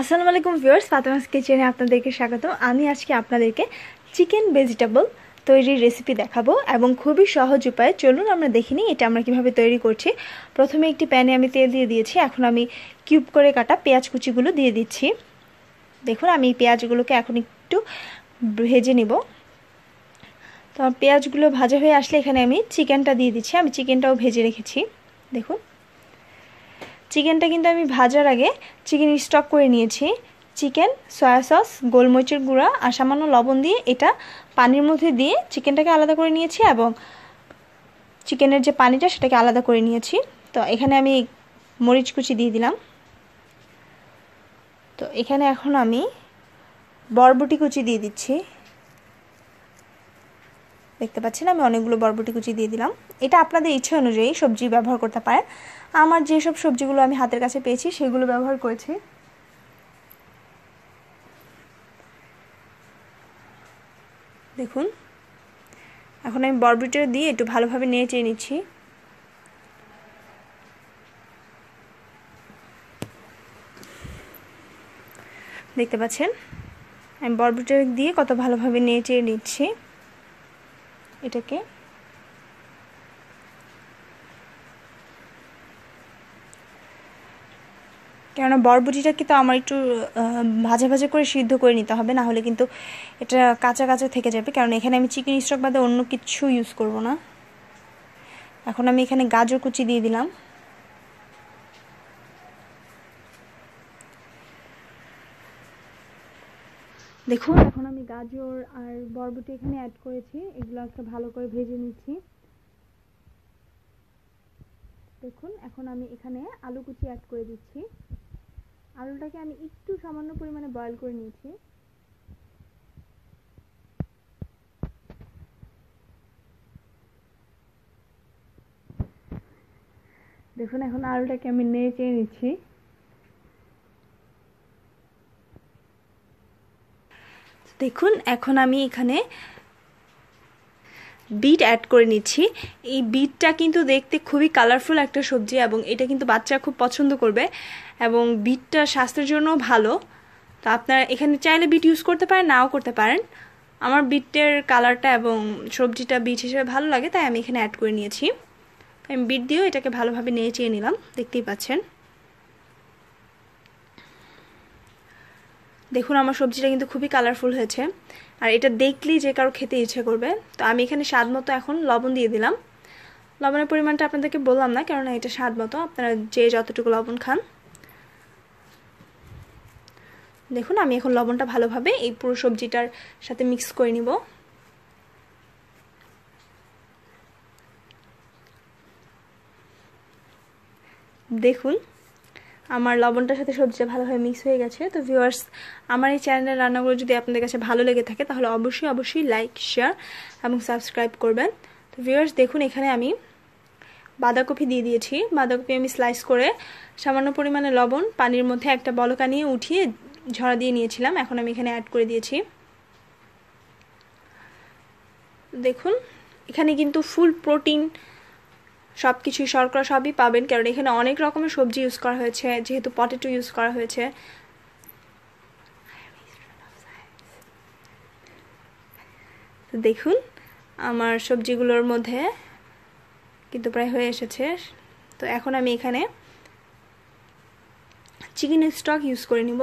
আসসালামু আলাইকুম ভিউয়ার্স ফাতেমাস কিচেনে আপনাদেরকে স্বাগতম আমি আজকে আপনাদেরকে চিকেন ভেজিটেবল তৈরির রেসিপি দেখাবো এবং খুবই সহজ উপায়ে চলুন আমরা দেখিনি এটা আমরা কিভাবে তৈরি করছি প্রথমে একটি প্যানে আমি তেল দিয়ে দিয়েছি এখন আমি কিউব করে কাটা পেঁয়াজ কুচিগুলো দিয়ে দিচ্ছি দেখুন আমি পেঁয়াজগুলোকে এখন একটু ভেজে নিব তো পেঁয়াজগুলো ভাজা হয়ে আসলে এখানে আমি চিকেনটা দিয়ে দিচ্ছি আমি চিকেনটাও ভেজে রেখেছি দেখুন চিকেনটা কিন্তু আমি ভাজার আগে চিকেন স্টক করে নিয়েছি চিকেন সয়া সস গোলমরিচের গুঁড়া আর সামান্য লবণ দিয়ে এটা পানির মধ্যে দিয়ে চিকেনটাকে আলাদা করে নিয়েছি এবং চিকেনের যে পানিটা সেটাকে আলাদা করে নিয়েছি তো এখানে আমি মরিচ কুচি দিয়ে দিলাম তো এখানে এখন আমি বরবটি কুচি দিয়ে দিচ্ছি দেখতে পাচ্ছেন আমি অনেকগুলো বরবটি কুচি দিয়ে দিলাম এটা আপনাদের ইচ্ছে অনুযায়ী সবজি ব্যবহার করতে পারেন আমার যেসব সবজিগুলো আমি হাতের কাছে পেয়েছি সেগুলো ব্যবহার করেছি দেখুন এখন আমি বরবিটার দিয়ে একটু ভালোভাবে নিয়ে চেয়ে নিচ্ছি দেখতে পাচ্ছেন আমি বরবটিটা দিয়ে কত ভালোভাবে নিয়ে চেয়ে নিচ্ছি এটাকে কেননা বরবটিটা কিন্তু আমার একটু ভাজা ভাজা করে সিদ্ধ করে নিতে হবে না হলে কিন্তু এটা কাঁচা কাঁচা থেকে যাবে কারণ এখানে আমি চিকেন স্টক বাদে অন্য কিছু ইউজ করব না এখন আমি এখানে গাজর কুচি দিয়ে দিলাম দেখুন এখন আমি গাজর আর বরবটি এখানে অ্যাড করেছি এগুলো একটা ভালো করে ভেজে নিচ্ছি দেখুন এখন আমি এখানে আলু কুচি অ্যাড করে দিচ্ছি আলুটাকে আমি একটু সামান্য পরিমাণে বয়েল করে নিয়েছি দেখুন এখন আলুটাকে আমি নেড়ে নিচ্ছি দেখুন এখন আমি এখানে বিট অ্যাড করে নিচ্ছি এই বিটটা কিন্তু দেখতে খুবই কালারফুল একটা সবজি এবং এটা কিন্তু বাচ্চারা খুব পছন্দ করবে এবং বিটটা স্বাস্থ্যের জন্য ভালো তো আপনারা এখানে চাইলে বিট ইউজ করতে পারেন নাও করতে পারেন আমার বিটের কালারটা এবং সবজিটা বিট হিসেবে ভালো লাগে তাই আমি এখানে অ্যাড করে নিয়েছি আমি বিট দিয়েও এটাকে ভালোভাবে নিয়ে চেয়ে নিলাম দেখতেই পাচ্ছেন দেখুন আমার সবজিটা কিন্তু খুবই কালারফুল হয়েছে আর এটা দেখলেই যে কারো খেতে ইচ্ছে করবে তো আমি এখানে স্বাদ মতো এখন লবণ দিয়ে দিলাম লবণের পরিমাণটা আপনাদেরকে বললাম না কেননা এটা স্বাদ মতো আপনারা যে যতটুকু লবণ খান দেখুন আমি এখন লবণটা ভালোভাবে এই পুরো সবজিটার সাথে মিক্স করে নিব দেখুন আমার লবণটার সাথে সবজিটা ভালোভাবে মিক্স হয়ে গেছে তো ভিউয়ার্স আমার এই চ্যানেলের রান্নাগুলো যদি আপনাদের কাছে ভালো লেগে থাকে তাহলে অবশ্যই অবশ্যই লাইক শেয়ার এবং সাবস্ক্রাইব করবেন তো ভিউয়ার্স দেখুন এখানে আমি বাঁধাকপি দিয়ে দিয়েছি বাঁধাকপি আমি স্লাইস করে সামান্য পরিমাণে লবণ পানির মধ্যে একটা বলকা নিয়ে উঠিয়ে ঝরা দিয়ে নিয়েছিলাম এখন আমি এখানে অ্যাড করে দিয়েছি দেখুন এখানে কিন্তু ফুল প্রোটিন সব কিছুই শর্করা সবই পাবেন কারণ এখানে অনেক রকমের সবজি ইউজ করা হয়েছে যেহেতু পটেটো ইউজ করা হয়েছে দেখুন আমার সবজিগুলোর মধ্যে কিন্তু প্রায় হয়ে এসেছে তো এখন আমি এখানে চিকেন স্টক ইউজ করে নিব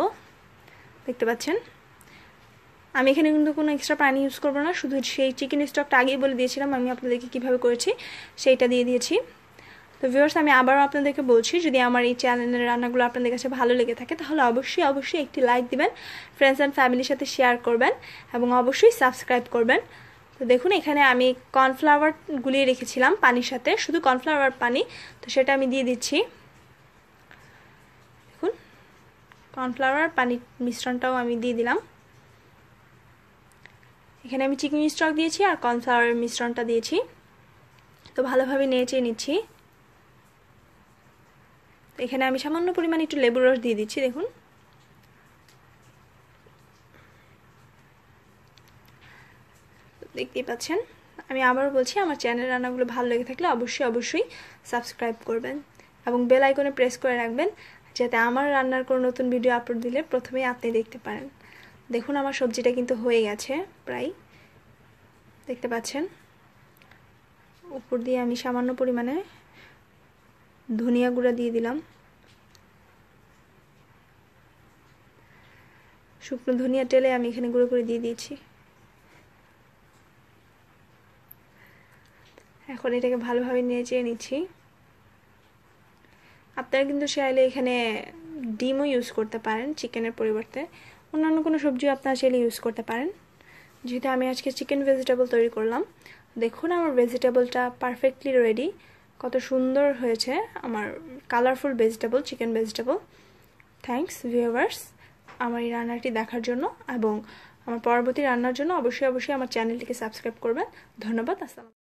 দেখতে পাচ্ছেন আমি এখানে কিন্তু কোনো এক্সট্রা পানি ইউজ করবো না শুধু সেই চিকেন স্টকটা আগেই বলে দিয়েছিলাম আমি আপনাদেরকে কীভাবে করেছি সেইটা দিয়ে দিয়েছি তো ভিউয়ার্স আমি আবারও আপনাদেরকে বলছি যদি আমার এই চ্যানেলের রান্নাগুলো আপনাদের কাছে ভালো লেগে থাকে তাহলে অবশ্যই অবশ্যই একটি লাইক দিবেন ফ্রেন্ডস অ্যান্ড ফ্যামিলির সাথে শেয়ার করবেন এবং অবশ্যই সাবস্ক্রাইব করবেন তো দেখুন এখানে আমি কর্নফ্লাওয়ার গুলিয়ে রেখেছিলাম পানির সাথে শুধু কর্নফ্লাওয়ার পানি তো সেটা আমি দিয়ে দিচ্ছি দেখুন কর্নফ্লাওয়ার পানির মিশ্রণটাও আমি দিয়ে দিলাম এখানে আমি চিকেন স্টক দিয়েছি আর কর্নফ্লাওয়ারের মিশ্রণটা দিয়েছি তো ভালোভাবে নেচে নিচ্ছি এখানে আমি সামান্য পরিমাণ একটু লেবুর রস দিয়ে দিচ্ছি দেখুন দেখতেই পাচ্ছেন আমি আবারও বলছি আমার চ্যানেল রান্নাগুলো ভালো লেগে থাকলে অবশ্যই অবশ্যই সাবস্ক্রাইব করবেন এবং বেল আইকনে প্রেস করে রাখবেন যাতে আমার রান্নার কোনো নতুন ভিডিও আপলোড দিলে প্রথমেই আপনি দেখতে পারেন দেখুন আমার সবজিটা কিন্তু হয়ে গেছে প্রায় দেখতে পাচ্ছেন উপর দিয়ে আমি সামান্য পরিমাণে ধনিয়া গুঁড়া দিয়ে দিলাম শুকনো ধনিয়া টেলে আমি এখানে গুঁড়ো করে দিয়ে দিয়েছি এখন এটাকে ভালোভাবে নিয়ে চেয়ে নিচ্ছি আপনারা কিন্তু চাইলে এখানে ডিমও ইউজ করতে পারেন চিকেনের পরিবর্তে অন্যান্য কোনো সবজিও আপনারা চাইলে ইউজ করতে পারেন যেহেতু আমি আজকে চিকেন ভেজিটেবল তৈরি করলাম দেখুন আমার ভেজিটেবলটা পারফেক্টলি রেডি কত সুন্দর হয়েছে আমার colourful vegetable chicken vegetable thanks viewers আমার এই রান্নাটি দেখার জন্য এবং আমার পরবর্তী রান্নার জন্য অবশ্যই অবশ্যই আমার চ্যানেলটিকে সাবস্ক্রাইব করবেন ধন্যবাদ আসসালাম